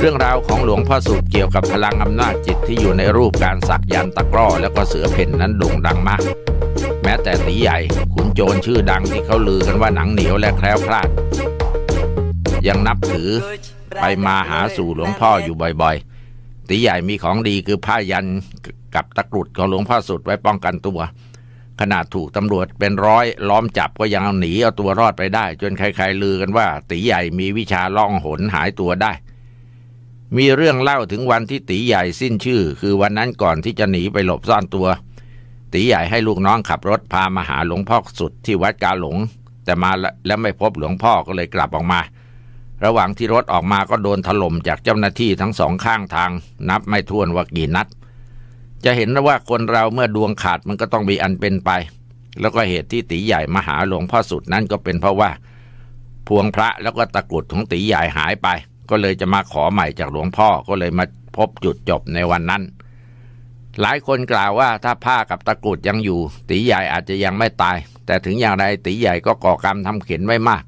เรื่องราวของหลวงพ่อสุดเกี่ยวกับพลังอำนาจจิตที่อยู่ในรูปการสักยันตะกร้อแล้วก็เสือเพ่นนั้นโด่งดังมาก แม้แต่ตีใหญ่ขุนโจรชื่อดังที่เขาลือกันว่าหนังเหนียวและแคล้วคลาด ยังนับถือไปมาหาสู่หลวงพ่ออยู่บ่อยๆ ตีใหญ่มีของดีคือผ้ายันกับตะกรุดของหลวงพ่อสุดไว้ป้องกันตัว ขนาดถูกตำรวจเป็นร้อยล้อมจับก็ยังเอาหนีเอาตัวรอดไปได้ จนใครๆลือกันว่าตีใหญ่มีวิชาล่องหนหายตัวได้มีเรื่องเล่าถึงวันที่ตีใหญ่สิ้นชื่อ คือวันนั้นก่อนที่จะหนีไปหลบซ่อนตัว ตีใหญ่ให้ลูกน้องขับรถพามาหาหลวงพ่อสุด ที่วัดกาหลง แต่มาแล้วไม่พบหลวงพ่อก็เลยกลับออกมา ระหว่างที่รถออกมาก็โดนถล่มจากเจ้าหน้าที่ทั้งสองข้างทาง นับไม่ถ้วนว่ากี่นัด จะเห็นว่าคนเราเมื่อดวงขาดมันก็ต้องมีอันเป็นไป แล้วก็เหตุที่ตีใหญ่มาหาหลวงพ่อสุดนั้นก็เป็นเพราะว่า พวงพระแล้วก็ตะกรุดของตีใหญ่หายไปก็เลยจะมาขอใหม่จากหลวงพ่อ ก็เลยมาพบจุดจบในวันนั้น หลายคนกล่าวว่าถ้าผ้ากับตะกรุดยังอยู่ ตีใหญ่อาจจะยังไม่ตาย แต่ถึงอย่างไรตีใหญ่ก็ก่อกรรมทำเข็นไว้มาก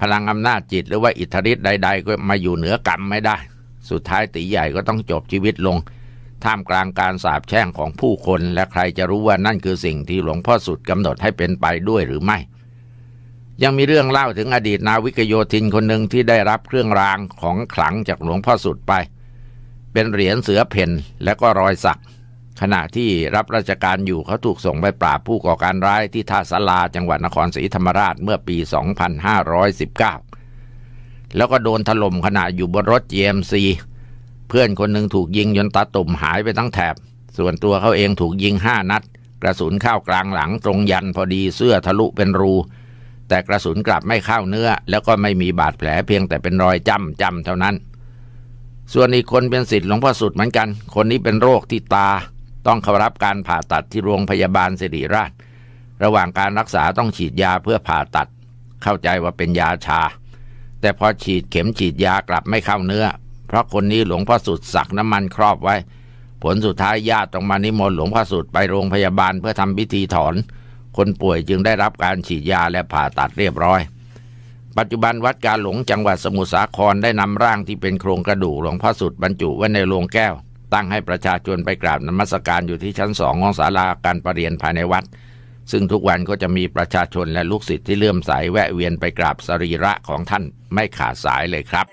พลังอำนาจจิตหรือว่าอิทธิฤทธิ์ใดๆก็มาอยู่เหนือกรรมไม่ได้ สุดท้ายตีใหญ่ก็ต้องจบชีวิตลง ท่ามกลางการสาบแช่งของผู้คน และใครจะรู้ว่านั่นคือสิ่งที่หลวงพ่อสุดกำหนดให้เป็นไปด้วยหรือไม่ยังมีเรื่องเล่าถึงอดีตนาวิกโยธินคนหนึ่งที่ได้รับเครื่องรางของขลังจากหลวงพ่อสุดไป เป็นเหรียญเสือเพ่นและก็รอยสัก ขณะที่รับราชการอยู่เขาถูกส่งไปปราบผู้ก่อการร้ายที่ท่าสลาจังหวัดนครศรีธรรมราชเมื่อปี 2519 แล้วก็โดนถล่มขณะอยู่บนรถ GMC เพื่อนคนหนึ่งถูกยิงจนตาตุ่มหายไปทั้งแถบ ส่วนตัวเขาเองถูกยิงห้านัด กระสุนเข้ากลางหลังตรงยันพอดีเสื้อทะลุเป็นรูแต่กระสุนกลับไม่เข้าเนื้อ แล้วก็ไม่มีบาดแผลเพียงแต่เป็นรอยจำจำเท่านั้น ส่วนอีกคนเป็นสิทธิ์หลวงพ่อสุดเหมือนกัน คนนี้เป็นโรคที่ตา ต้องเข้ารับการผ่าตัดที่โรงพยาบาลสิริราชระหว่างการรักษาต้องฉีดยาเพื่อผ่าตัด เข้าใจว่าเป็นยาชา แต่พอฉีดเข็มฉีดยากลับไม่เข้าเนื้อ เพราะคนนี้หลวงพ่อสุดสักน้ำมันครอบไว้ ผลสุดท้ายญาติต้องมานิมนต์หลวงพ่อสุดไปโรงพยาบาลเพื่อทำพิธีถอนคนป่วยจึงได้รับการฉีดยาและผ่าตัดเรียบร้อย ปัจจุบันวัดกาหลงจังหวัดสมุทรสาครได้นำร่างที่เป็นโครงกระดูกหลวงพ่อสุดบรรจุไว้ในโรงแก้ว ตั้งให้ประชาชนไปกราบนมัสการอยู่ที่ชั้นสองของศาลาการประเรียนภายในวัด ซึ่งทุกวันก็จะมีประชาชนและลูกศิษย์ที่เลื่อมใสแวะเวียนไปกราบสรีระของท่านไม่ขาดสายเลยครับ